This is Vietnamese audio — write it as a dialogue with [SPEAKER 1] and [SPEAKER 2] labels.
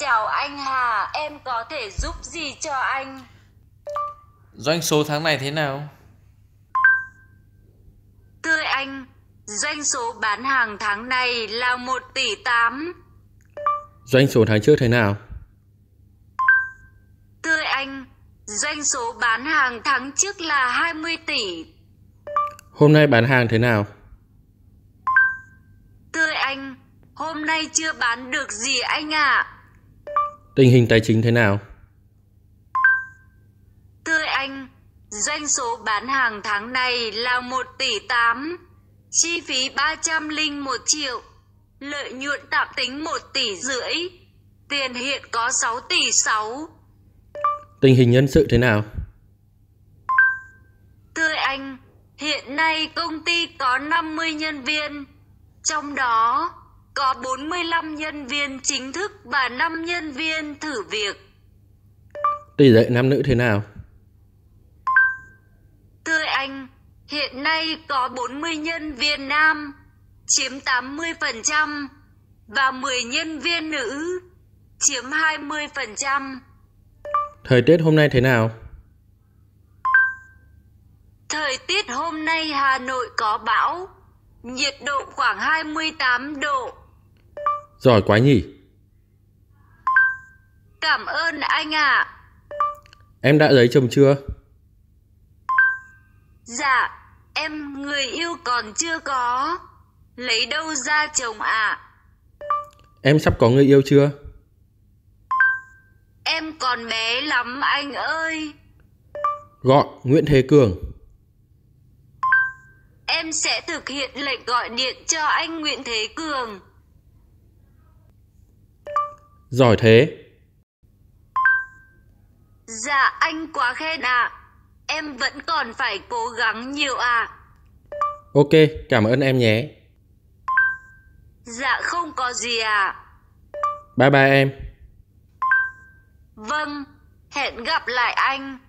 [SPEAKER 1] Chào anh Hà, em có thể giúp gì cho anh?
[SPEAKER 2] Doanh số tháng này thế nào?
[SPEAKER 1] Thưa anh, doanh số bán hàng tháng này là 1 tỷ 8.
[SPEAKER 2] Doanh số tháng trước thế nào?
[SPEAKER 1] Thưa anh, doanh số bán hàng tháng trước là 20 tỷ.
[SPEAKER 2] Hôm nay bán hàng thế nào?
[SPEAKER 1] Thưa anh, hôm nay chưa bán được gì anh ạ. À.
[SPEAKER 2] Tình hình tài chính thế nào?
[SPEAKER 1] Thưa anh, doanh số bán hàng tháng này là 1 tỷ 8, chi phí 301 triệu, lợi nhuận tạm tính 1 tỷ rưỡi, tiền hiện có 6 tỷ 6.
[SPEAKER 2] Tình hình nhân sự thế nào?
[SPEAKER 1] Thưa anh, hiện nay công ty có 50 nhân viên, trong đó có 45 nhân viên chính thức và 5 nhân viên thử việc.
[SPEAKER 2] Tỷ lệ nam nữ thế nào?
[SPEAKER 1] Thưa anh, hiện nay có 40 nhân viên nam, chiếm 80%, và 10 nhân viên nữ, chiếm 20%.
[SPEAKER 2] Thời tiết hôm nay thế nào?
[SPEAKER 1] Thời tiết hôm nay Hà Nội có bão, nhiệt độ khoảng 28 độ.
[SPEAKER 2] Giỏi quá nhỉ.
[SPEAKER 1] Cảm ơn anh ạ. À.
[SPEAKER 2] Em đã lấy chồng chưa?
[SPEAKER 1] Dạ, em người yêu còn chưa có. Lấy đâu ra chồng ạ? À?
[SPEAKER 2] Em sắp có người yêu chưa?
[SPEAKER 1] Em còn bé lắm anh ơi.
[SPEAKER 2] Gọi Nguyễn Thế Cường.
[SPEAKER 1] Em sẽ thực hiện lệnh gọi điện cho anh Nguyễn Thế Cường.
[SPEAKER 2] Giỏi thế.
[SPEAKER 1] Dạ anh quá khen ạ. À. Em vẫn còn phải cố gắng nhiều ạ. À.
[SPEAKER 2] Ok, cảm ơn em nhé.
[SPEAKER 1] Dạ không có gì ạ. À. Bye bye em. Vâng, hẹn gặp lại anh.